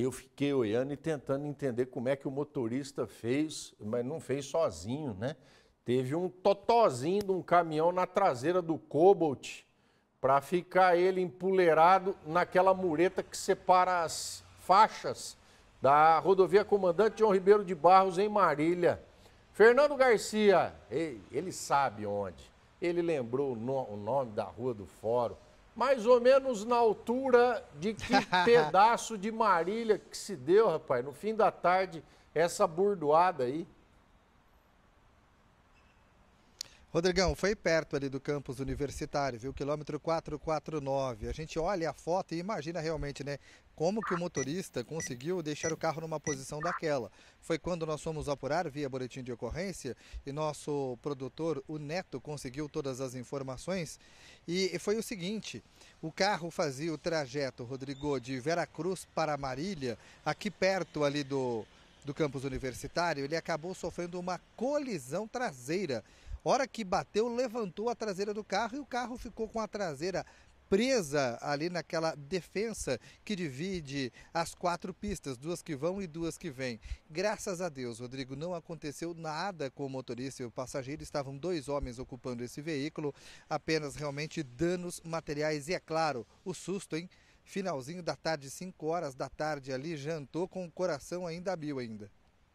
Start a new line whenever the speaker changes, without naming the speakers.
Eu fiquei olhando e tentando entender como é que o motorista fez, mas não fez sozinho, né? Teve um totozinho de um caminhão na traseira do Cobalt para ficar ele empoleirado naquela mureta que separa as faixas da rodovia Comandante João Ribeiro de Barros, em Marília. Fernando Garcia, ele sabe onde. Ele lembrou o nome da rua do fórum mais ou menos na altura de que pedaço de Marília que se deu, rapaz, no fim da tarde, essa burdoada aí.
Rodrigão, foi perto ali do campus universitário, viu? Quilômetro 449. A gente olha a foto e imagina realmente, né? Como que o motorista conseguiu deixar o carro numa posição daquela. Foi quando nós fomos apurar via boletim de ocorrência e nosso produtor, o Neto, conseguiu todas as informações. E foi o seguinte, o carro fazia o trajeto, Rodrigo, de Veracruz para Marília, aqui perto ali do, do campus universitário, ele acabou sofrendo uma colisão traseira Hora que bateu, levantou a traseira do carro e o carro ficou com a traseira presa ali naquela defensa que divide as quatro pistas, duas que vão e duas que vêm. Graças a Deus, Rodrigo, não aconteceu nada com o motorista e o passageiro. Estavam dois homens ocupando esse veículo, apenas realmente danos materiais e, é claro, o susto, hein? Finalzinho da tarde, 5 horas da tarde ali, jantou com o coração ainda a mil ainda.